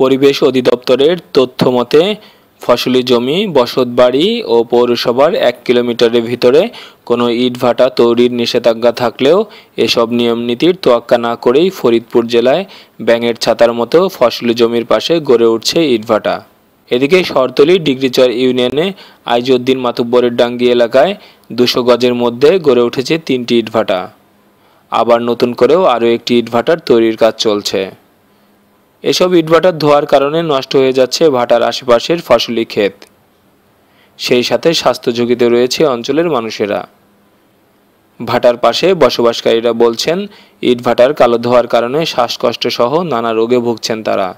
পরিবেশ অধিদপ্তরের তথ্য মতে ফসলি জমি বসতবাড়ি ও পৌরসভার এক কিলোমিটারের ভিতরে কোনো ইটভাটা তৈরির নিষেধাজ্ঞা থাকলেও এসব নিয়ম নীতির তোয়াক্কা না করেই ফরিদপুর জেলায় ব্যাঙের ছাতার মতো ফসলি জমির পাশে গড়ে উঠছে ইটভাটা এদিকে শরতলি ডিগ্রিচর ইউনিয়নে আইজউদ্দিন মাতুব্বরের ডাঙ্গি এলাকায় দুশো গজের মধ্যে গড়ে উঠেছে তিনটি ইটভাটা আবার নতুন করেও আরও একটি ইটভাটার তৈরির কাজ চলছে এসব ইটভাটার ধোয়ার কারণে নষ্ট হয়ে যাচ্ছে ভাটার আশেপাশের ফসলি ক্ষেত সেই সাথে স্বাস্থ্য ঝুঁকিতে রয়েছে অঞ্চলের মানুষেরা ভাটার পাশে বসবাসকারীরা বলছেন ইটভাটার কালো ধোয়ার কারণে শ্বাসকষ্ট সহ নানা রোগে ভুগছেন তারা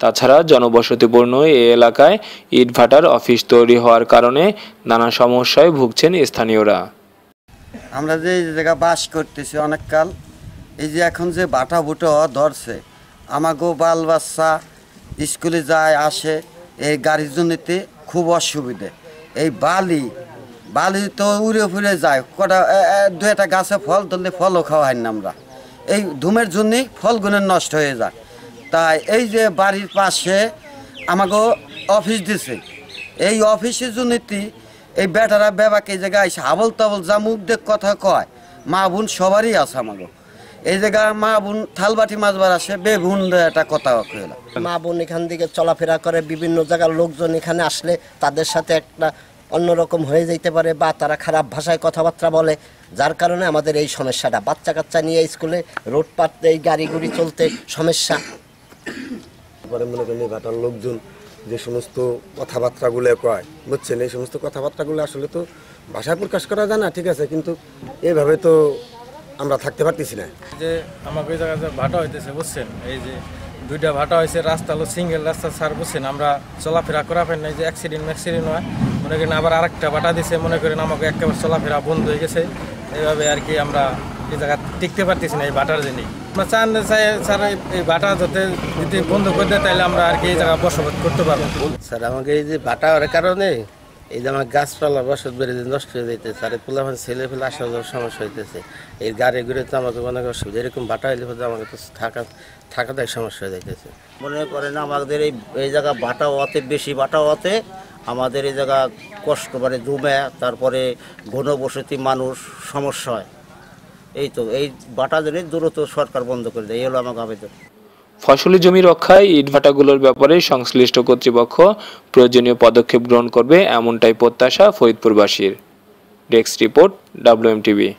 তাছাড়া জনবসতিপূর্ণ এ এলাকায় ইটভাটার অফিস তৈরি হওয়ার কারণে নানা সমস্যায় ভুগছেন স্থানীয়রা আমরা যে জায়গা বাস করতেছি কাল এই যে এখন যে ভাটা বুটো ধরছে আমাকে বাল বাচ্চা স্কুলে যায় আসে এই গাড়ির জন্যতে খুব অসুবিধে এই বালি বালি তো উড়ে ফুড়ে যায় কটা দু একটা গাছে ফল ধরলে ফলও খাওয়া হয় না আমরা এই ধুমের জন্যই ফলগুলো নষ্ট হয়ে যায় তাই এই যে বাড়ির পাশে আমাকে অফিস দিছে এই অফিসের জন্য এই বেটারা বেবাকে জায়গায় হাবল তাবল যা মুখ দেখ কথা কয় মা বোন সবারই আছে আমাকে এই জায়গায় মা বোন থালবাটি মাছবার আসে বেগুন একটা কথা কইলা মা বোন এখান থেকে চলাফেরা করে বিভিন্ন জায়গার লোকজন এখানে আসলে তাদের সাথে একটা অন্যরকম হয়ে যেতে পারে বা তারা খারাপ ভাষায় কথাবার্তা বলে যার কারণে আমাদের এই সমস্যাটা বাচ্চা কাচ্চা নিয়ে স্কুলে রোড পাড়তে এই গুড়ি চলতে সমস্যা পরে মনে করেন ঘাটার লোকজন যে সমস্ত কথাবার্তাগুলো কয় বুঝছেন এই সমস্ত কথাবার্তাগুলো আসলে তো ভাষায় প্রকাশ করা যায় না ঠিক আছে কিন্তু এভাবে তো আমরা থাকতে পারতেছি না যে আমাকে জায়গায় ভাটা হইতেছে বুঝছেন এই যে দুইটা ভাটা হয়েছে রাস্তা হলো সিঙ্গেল রাস্তা সার বুঝছেন আমরা চলাফেরা করা পারি নাই যে অ্যাক্সিডেন্ট ম্যাক্সিডেন্ট হয় মনে করেন আবার আরেকটা ভাটা দিছে মনে করেন আমাকে একেবারে চলাফেরা বন্ধ হয়ে গেছে এইভাবে আর কি আমরা এই জায়গা টিকতে পারতেছি না এই ভাটার জন্যই আমরা চান চাই স্যার এই ভাটা যাতে যদি বন্ধ করে দেয় তাহলে আমরা আর কি এই জায়গা বসবাস করতে পারবো স্যার আমাকে এই যে ভাটা হওয়ার কারণে এই যে আমার গাছপালা বসত বেড়ে নষ্ট হয়ে যাইতেছে আর মানে ছেলে ফেলে আসা যাওয়ার সমস্যা হইতেছে এই গাড়ি ঘুরে তো আমাকে অনেক অসুবিধা এরকম বাটা হইলে হতে আমাকে তো থাকা থাকাটাই সমস্যা হয়ে যাইতেছে মনে করেন আমাদের এই এই জায়গা বাটা হওয়াতে বেশি বাটা হওয়াতে আমাদের এই জায়গা কষ্ট মানে জমে তারপরে ঘনবসতি মানুষ সমস্যা হয় এই তো এই বাটা জন্য দূরত্ব সরকার বন্ধ করে দেয় এই হলো আমাকে আবেদন ফসলি জমি রক্ষায় ইটভাটাগুলোর ব্যাপারে সংশ্লিষ্ট কর্তৃপক্ষ প্রয়োজনীয় পদক্ষেপ গ্রহণ করবে এমনটাই প্রত্যাশা ফরিদপুরবাসীর ডেস্ক রিপোর্ট টিভি